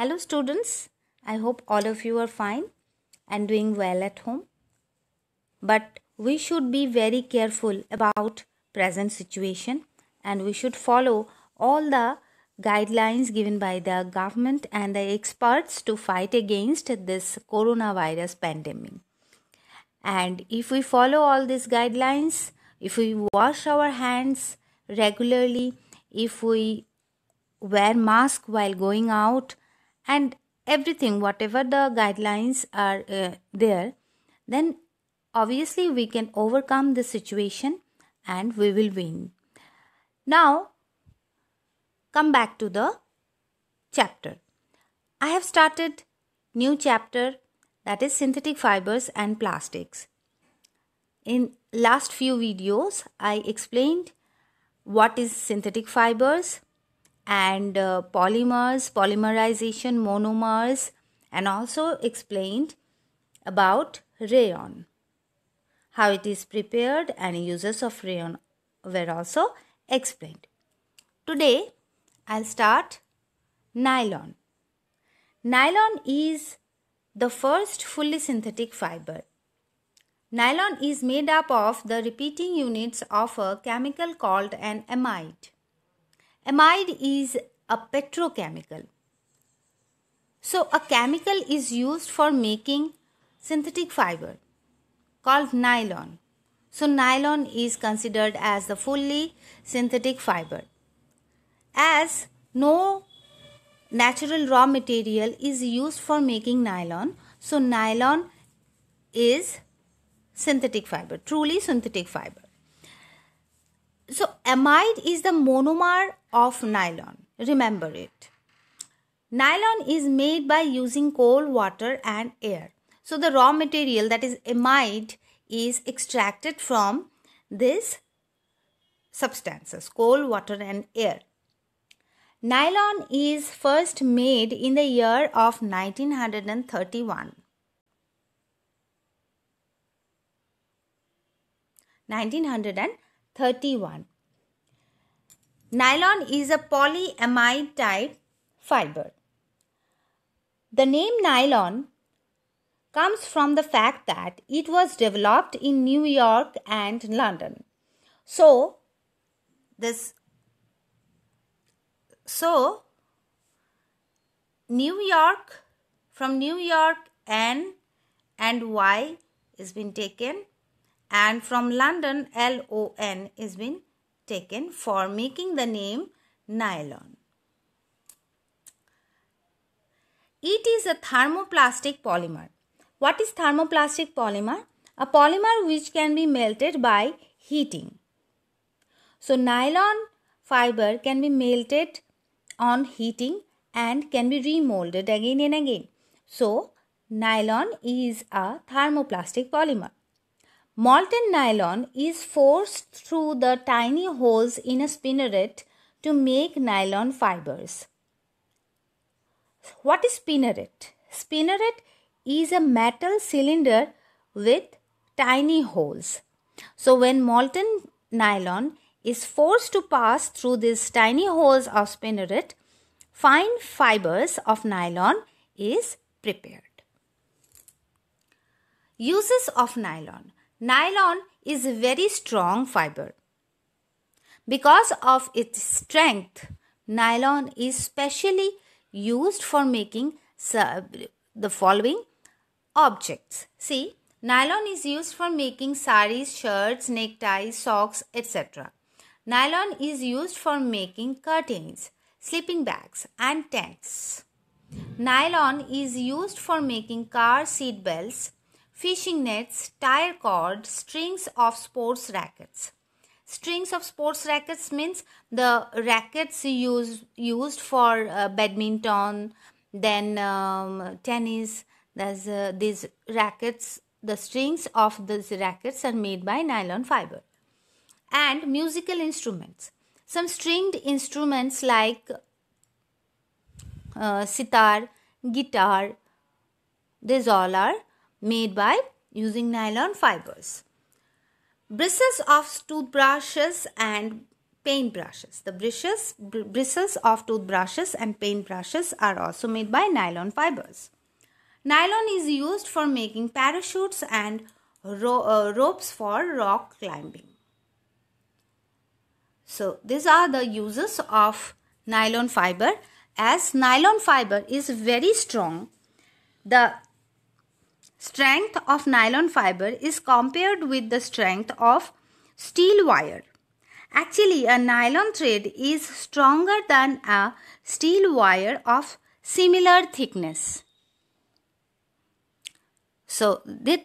Hello, students. I hope all of you are fine and doing well at home. But we should be very careful about present situation and we should follow all the guidelines given by the government and the experts to fight against this coronavirus pandemic. And if we follow all these guidelines, if we wash our hands regularly, if we wear mask while going out and everything whatever the guidelines are uh, there then obviously we can overcome the situation and we will win now come back to the chapter i have started new chapter that is synthetic fibers and plastics in last few videos i explained what is synthetic fibers and uh, polymers, polymerization, monomers, and also explained about rayon, how it is prepared and uses of rayon were also explained. Today, I'll start nylon. Nylon is the first fully synthetic fiber. Nylon is made up of the repeating units of a chemical called an amide. Amide is a petrochemical. So, a chemical is used for making synthetic fiber called nylon. So, nylon is considered as the fully synthetic fiber. As no natural raw material is used for making nylon, so nylon is synthetic fiber, truly synthetic fiber. So, amide is the monomer of nylon. Remember it. Nylon is made by using coal, water, and air. So, the raw material that is amide is extracted from these substances coal, water, and air. Nylon is first made in the year of 1931. 1931. Nylon is a polyamide type fiber. The name nylon comes from the fact that it was developed in New York and London. So, this so New York from New York N and Y is been taken and from London L O N is been taken for making the name nylon. It is a thermoplastic polymer. What is thermoplastic polymer? A polymer which can be melted by heating. So nylon fiber can be melted on heating and can be remolded again and again. So nylon is a thermoplastic polymer. Molten nylon is forced through the tiny holes in a spinneret to make nylon fibers. What is spinneret? Spinneret is a metal cylinder with tiny holes. So when molten nylon is forced to pass through these tiny holes of spinneret, fine fibers of nylon is prepared. Uses of nylon. Nylon is a very strong fiber. Because of its strength, nylon is specially used for making the following objects. See, nylon is used for making saris, shirts, neckties, socks, etc. Nylon is used for making curtains, sleeping bags, and tents. Nylon is used for making car seat belts, fishing nets, tire cord, strings of sports rackets. Strings of sports rackets means the rackets used used for uh, badminton, then um, tennis. There's uh, these rackets. The strings of these rackets are made by nylon fiber. And musical instruments. Some stringed instruments like uh, sitar, guitar. These all are made by using nylon fibers. Bristles of toothbrushes and paint brushes. The bristles, br bristles of toothbrushes and paint brushes are also made by nylon fibers. Nylon is used for making parachutes and ro uh, ropes for rock climbing. So these are the uses of nylon fiber. As nylon fiber is very strong, the Strength of nylon fiber is compared with the strength of steel wire. Actually, a nylon thread is stronger than a steel wire of similar thickness. So, this.